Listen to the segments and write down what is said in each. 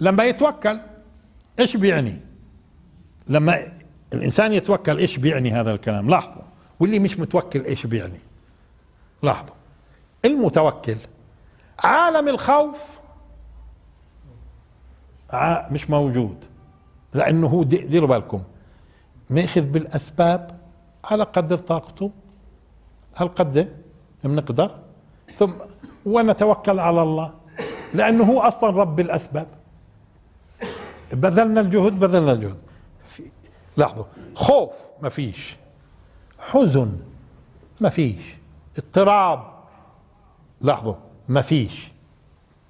لما يتوكل ايش بيعني لما الانسان يتوكل ايش بيعني هذا الكلام لاحظوا واللي مش متوكل ايش بيعني لاحظوا المتوكل عالم الخوف مش موجود لانه هو ديروا بالكم ماخذ بالاسباب على قدر طاقته هالقد بنقدر إيه؟ ثم ونتوكل على الله لانه هو اصلا رب الاسباب بذلنا الجهد بذلنا الجهد في لاحظوا خوف ما فيش حزن ما فيش اضطراب لاحظوا ما فيش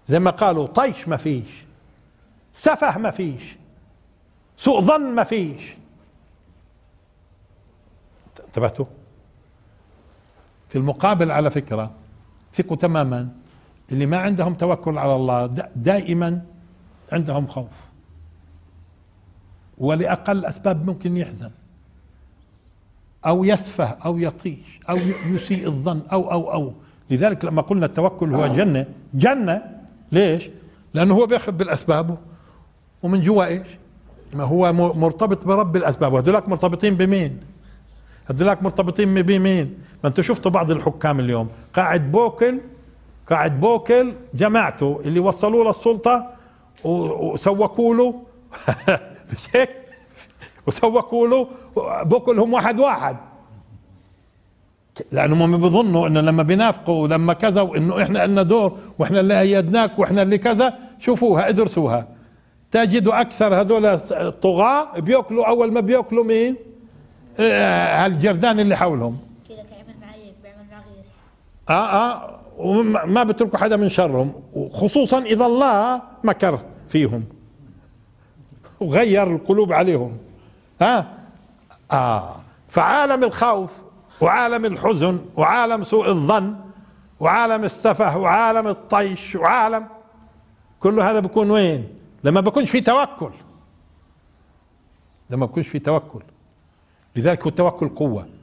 زي ما قالوا طيش ما فيش سفه ما فيش سوء ظن ما فيش انتبهتوا في المقابل على فكره ثقوا تماما اللي ما عندهم توكل على الله دائما عندهم خوف ولأقل أسباب ممكن يحزن أو يسفه أو يطيش أو يسيء الظن أو أو أو لذلك لما قلنا التوكل هو آه. جنة جنة ليش؟ لأنه هو بياخذ بالأسباب ومن جوا إيش؟ ما هو مرتبط برب الأسباب وهذولاك مرتبطين بمين؟ هذولاك مرتبطين بمين؟ ما انتم شفتوا بعض الحكام اليوم قاعد بوكل قاعد بوكل جماعته اللي وصلوه للسلطة وسوقوا له مش هيك وسوى كولو بكلهم واحد واحد لانهم هم بيظنوا انه لما بينافقوا ولما كذا وانه احنا لنا دور واحنا اللي ايدناك واحنا اللي كذا شوفوها ادرسوها تجد اكثر هذول الطغاة بياكلوا اول ما بياكلوا مين؟ هالجردان آه، اللي حولهم اه اه وما بتركوا حدا من شرهم وخصوصا اذا الله مكر فيهم وغير القلوب عليهم ها آه فعالم الخوف وعالم الحزن وعالم سوء الظن وعالم السفه وعالم الطيش وعالم كل هذا بيكون وين لما بكونش في توكل لما بكونش في توكل لذلك هو التوكل قوه